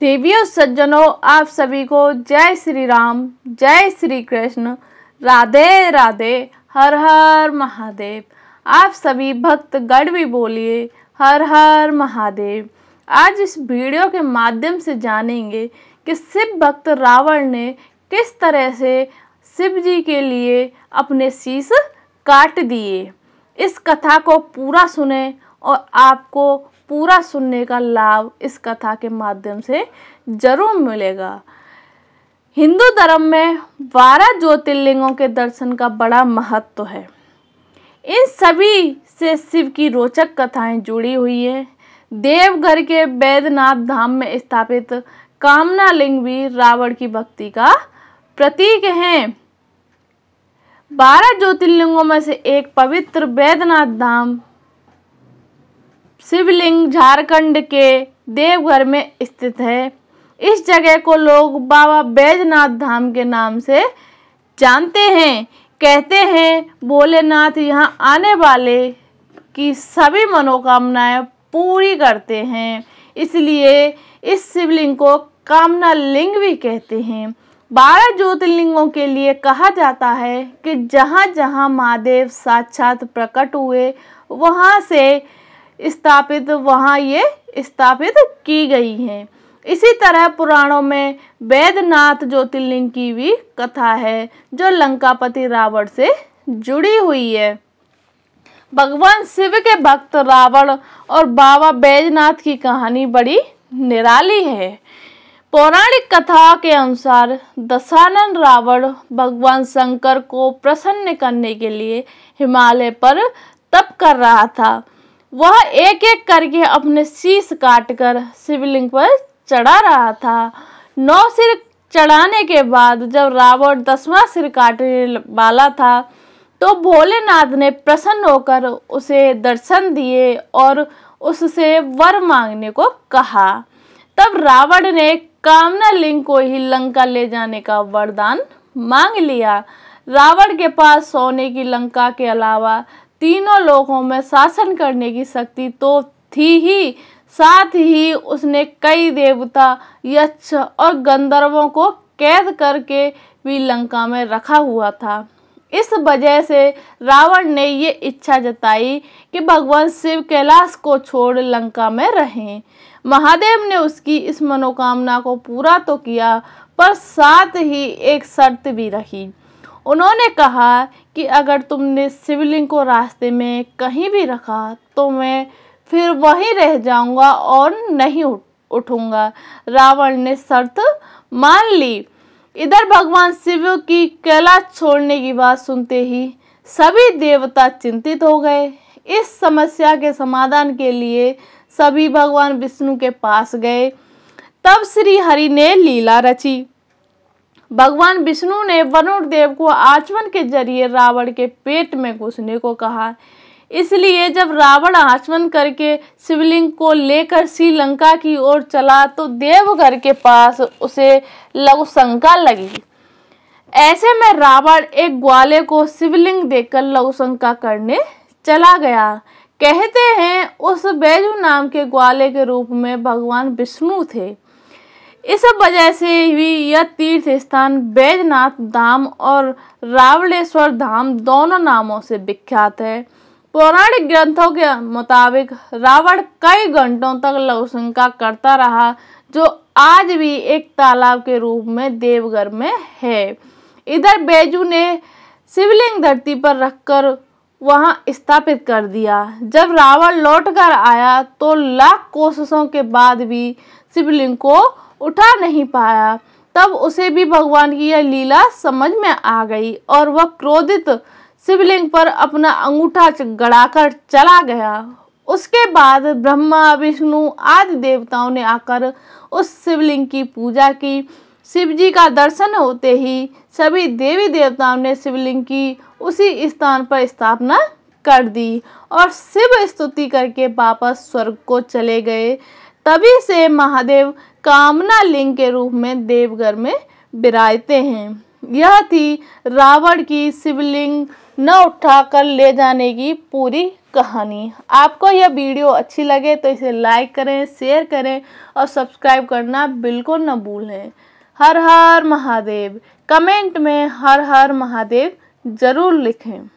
देवियों सज्जनों आप सभी को जय श्री राम जय श्री कृष्ण राधे राधे हर हर महादेव आप सभी भक्त गढ़ भी बोलिए हर हर महादेव आज इस वीडियो के माध्यम से जानेंगे कि शिव भक्त रावण ने किस तरह से शिव जी के लिए अपने शीश काट दिए इस कथा को पूरा सुने और आपको पूरा सुनने का लाभ इस कथा के माध्यम से जरूर मिलेगा हिंदू धर्म में बारह ज्योतिर्लिंगों के दर्शन का बड़ा महत्व है इन सभी से शिव की रोचक कथाएं जुड़ी हुई है देवघर के बैद्यनाथ धाम में स्थापित कामना लिंग भी रावण की भक्ति का प्रतीक है बारह ज्योतिर्लिंगों में से एक पवित्र बैद्यनाथ धाम शिवलिंग झारखंड के देवघर में स्थित है इस जगह को लोग बाबा बैजनाथ धाम के नाम से जानते हैं कहते हैं भोलेनाथ यहाँ आने वाले की सभी मनोकामनाएं पूरी करते हैं इसलिए इस शिवलिंग को कामना लिंग भी कहते हैं बारह ज्योतिर्लिंगों के लिए कहा जाता है कि जहाँ जहाँ महादेव साक्षात प्रकट हुए वहाँ से स्थापित वहाँ ये स्थापित की गई हैं इसी तरह पुराणों में वैद्यनाथ ज्योतिर्लिंग की भी कथा है जो लंकापति रावण से जुड़ी हुई है भगवान शिव के भक्त रावण और बाबा बैजनाथ की कहानी बड़ी निराली है पौराणिक कथा के अनुसार दशानन रावण भगवान शंकर को प्रसन्न करने के लिए हिमालय पर तप कर रहा था वह एक एक करके अपने शीश काटकर शिवलिंग पर चढ़ा रहा था नौ सिर चढ़ाने के बाद जब रावण दसवां सिर काटने वाला था तो भोलेनाथ ने प्रसन्न होकर उसे दर्शन दिए और उससे वर मांगने को कहा तब रावण ने कामना लिंग को ही लंका ले जाने का वरदान मांग लिया रावण के पास सोने की लंका के अलावा तीनों लोगों में शासन करने की शक्ति तो थी ही साथ ही उसने कई देवता यक्ष और गंधर्वों को कैद करके भी लंका में रखा हुआ था इस वजह से रावण ने ये इच्छा जताई कि भगवान शिव कैलाश को छोड़ लंका में रहें महादेव ने उसकी इस मनोकामना को पूरा तो किया पर साथ ही एक शर्त भी रखी उन्होंने कहा कि अगर तुमने शिवलिंग को रास्ते में कहीं भी रखा तो मैं फिर वहीं रह जाऊंगा और नहीं उठूंगा रावण ने शर्त मान ली इधर भगवान शिव की कैलाश छोड़ने की बात सुनते ही सभी देवता चिंतित हो गए इस समस्या के समाधान के लिए सभी भगवान विष्णु के पास गए तब श्री हरि ने लीला रची भगवान विष्णु ने वरुण देव को आचमन के जरिए रावण के पेट में घुसने को कहा इसलिए जब रावण आचमन करके शिवलिंग को लेकर श्रीलंका की ओर चला तो देवघर के पास उसे लघुशंका लगी ऐसे में रावण एक ग्वाले को शिवलिंग देकर लघुशंका करने चला गया कहते हैं उस बैजू नाम के ग्वाले के रूप में भगवान विष्णु थे इस सब वजह से भी यह तीर्थ स्थान बैजनाथ धाम और रावलेश्वर धाम दोनों नामों से विख्यात है पौराणिक ग्रंथों के मुताबिक रावण कई घंटों तक लघुशंका करता रहा जो आज भी एक तालाब के रूप में देवघर में है इधर बेजू ने शिवलिंग धरती पर रखकर वहां स्थापित कर दिया जब रावण लौटकर आया तो लाख कोशिशों के बाद भी शिवलिंग को उठा नहीं पाया तब उसे भी भगवान की यह लीला समझ में आ गई और वह क्रोधित शिवलिंग पर अपना अंगूठा गड़ाकर चला गया उसके बाद ब्रह्मा विष्णु आदि देवताओं ने आकर उस शिवलिंग की पूजा की शिव जी का दर्शन होते ही सभी देवी देवताओं ने शिवलिंग की उसी स्थान पर स्थापना कर दी और शिव स्तुति करके वापस स्वर्ग को चले गए तभी से महादेव कामना लिंग के रूप में देवघर में बिराते हैं यह थी रावण की शिवलिंग न उठाकर ले जाने की पूरी कहानी आपको यह वीडियो अच्छी लगे तो इसे लाइक करें शेयर करें और सब्सक्राइब करना बिल्कुल न भूलें हर हर महादेव कमेंट में हर हर महादेव ज़रूर लिखें